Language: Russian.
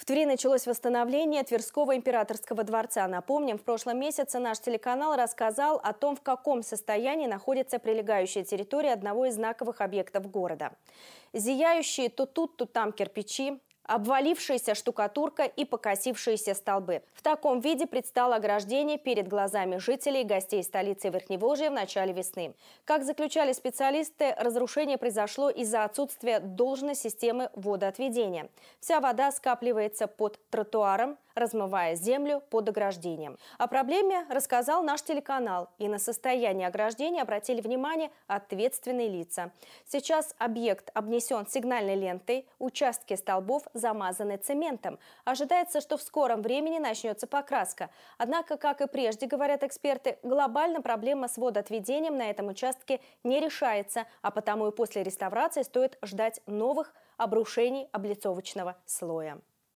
В Твери началось восстановление Тверского императорского дворца. Напомним, в прошлом месяце наш телеканал рассказал о том, в каком состоянии находится прилегающая территория одного из знаковых объектов города. Зияющие то тут, то там кирпичи, обвалившаяся штукатурка и покосившиеся столбы. В таком виде предстало ограждение перед глазами жителей и гостей столицы Верхневолжья в начале весны. Как заключали специалисты, разрушение произошло из-за отсутствия должной системы водоотведения. Вся вода скапливается под тротуаром, размывая землю под ограждением. О проблеме рассказал наш телеканал, и на состояние ограждения обратили внимание ответственные лица. Сейчас объект обнесен сигнальной лентой, участки столбов – замазаны цементом. Ожидается, что в скором времени начнется покраска. Однако, как и прежде, говорят эксперты, глобально проблема с водоотведением на этом участке не решается, а потому и после реставрации стоит ждать новых обрушений облицовочного слоя.